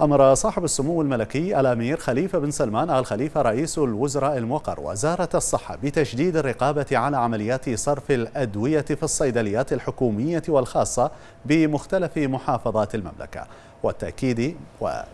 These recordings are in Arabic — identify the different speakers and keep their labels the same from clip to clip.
Speaker 1: أمر صاحب السمو الملكي الأمير خليفة بن سلمان آل خليفة رئيس الوزراء الموقر وزارة الصحة بتشديد الرقابة على عمليات صرف الأدوية في الصيدليات الحكومية والخاصة بمختلف محافظات المملكة والتأكيد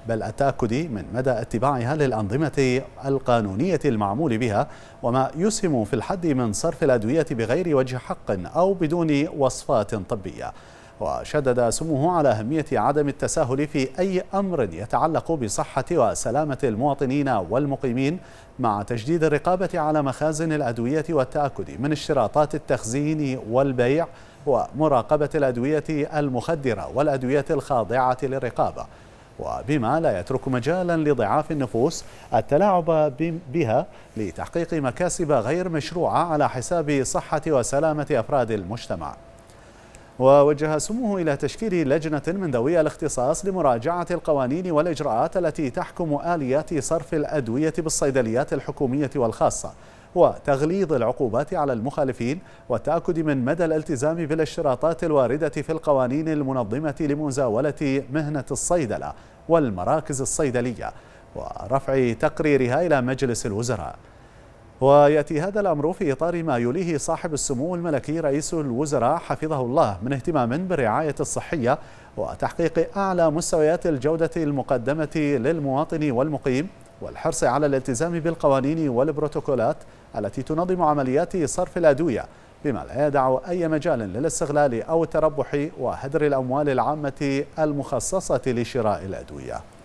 Speaker 1: بل التأكد من مدى اتباعها للأنظمة القانونية المعمول بها وما يسهم في الحد من صرف الأدوية بغير وجه حق أو بدون وصفات طبية وشدد سموه على أهمية عدم التساهل في أي أمر يتعلق بصحة وسلامة المواطنين والمقيمين مع تجديد الرقابة على مخازن الأدوية والتأكد من اشتراطات التخزين والبيع ومراقبة الأدوية المخدرة والأدوية الخاضعة للرقابة وبما لا يترك مجالا لضعاف النفوس التلاعب بها لتحقيق مكاسب غير مشروعة على حساب صحة وسلامة أفراد المجتمع ووجه سموه إلى تشكيل لجنة من ذوي الاختصاص لمراجعة القوانين والإجراءات التي تحكم آليات صرف الأدوية بالصيدليات الحكومية والخاصة وتغليظ العقوبات على المخالفين والتأكد من مدى الالتزام بالاشتراطات الواردة في القوانين المنظمة لمزاولة مهنة الصيدلة والمراكز الصيدلية ورفع تقريرها إلى مجلس الوزراء ويأتي هذا الأمر في إطار ما يليه صاحب السمو الملكي رئيس الوزراء حفظه الله من اهتمام بالرعاية الصحية وتحقيق أعلى مستويات الجودة المقدمة للمواطن والمقيم والحرص على الالتزام بالقوانين والبروتوكولات التي تنظم عمليات صرف الأدوية بما لا يدع أي مجال للاستغلال أو التربح وهدر الأموال العامة المخصصة لشراء الأدوية